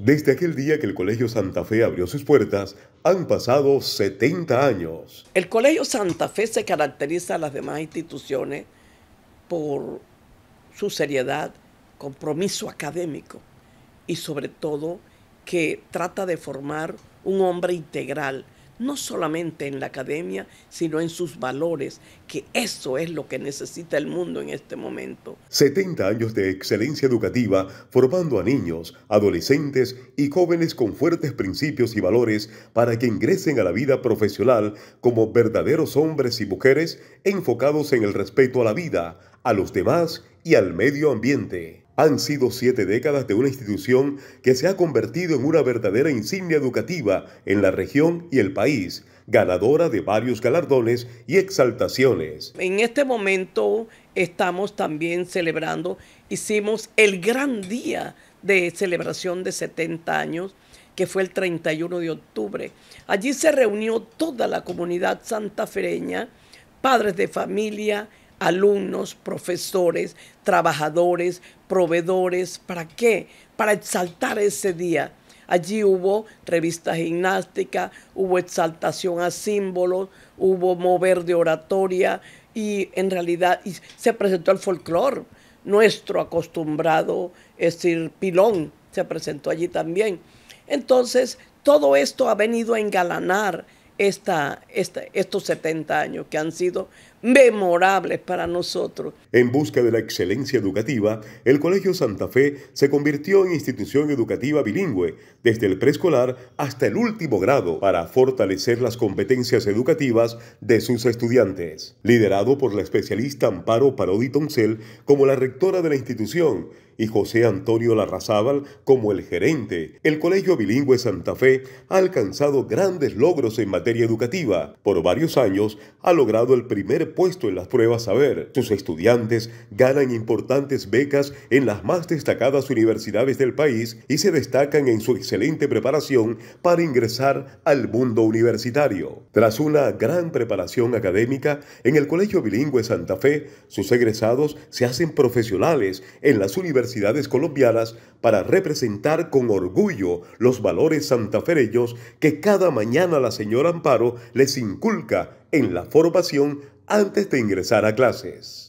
Desde aquel día que el Colegio Santa Fe abrió sus puertas, han pasado 70 años. El Colegio Santa Fe se caracteriza a las demás instituciones por su seriedad, compromiso académico y sobre todo que trata de formar un hombre integral no solamente en la academia, sino en sus valores, que eso es lo que necesita el mundo en este momento. 70 años de excelencia educativa formando a niños, adolescentes y jóvenes con fuertes principios y valores para que ingresen a la vida profesional como verdaderos hombres y mujeres enfocados en el respeto a la vida, a los demás y al medio ambiente. Han sido siete décadas de una institución que se ha convertido en una verdadera insignia educativa en la región y el país, ganadora de varios galardones y exaltaciones. En este momento estamos también celebrando, hicimos el gran día de celebración de 70 años, que fue el 31 de octubre. Allí se reunió toda la comunidad santafereña, padres de familia, alumnos, profesores, trabajadores, proveedores. ¿Para qué? Para exaltar ese día. Allí hubo revista gimnástica, hubo exaltación a símbolos, hubo mover de oratoria y en realidad se presentó el folclore, nuestro acostumbrado, es decir, pilón, se presentó allí también. Entonces, todo esto ha venido a engalanar esta, estos 70 años que han sido memorables para nosotros. En busca de la excelencia educativa, el Colegio Santa Fe se convirtió en institución educativa bilingüe desde el preescolar hasta el último grado para fortalecer las competencias educativas de sus estudiantes. Liderado por la especialista Amparo Parodi Toncel como la rectora de la institución y José Antonio Larrazábal como el gerente, el Colegio Bilingüe Santa Fe ha alcanzado grandes logros en materia educativa. Por varios años ha logrado el primer puesto en las pruebas ver. Sus estudiantes ganan importantes becas en las más destacadas universidades del país y se destacan en su excelente preparación para ingresar al mundo universitario. Tras una gran preparación académica en el Colegio Bilingüe Santa Fe, sus egresados se hacen profesionales en las universidades colombianas para representar con orgullo los valores santafereños que cada mañana la señora Amparo les inculca en la formación antes de ingresar a clases.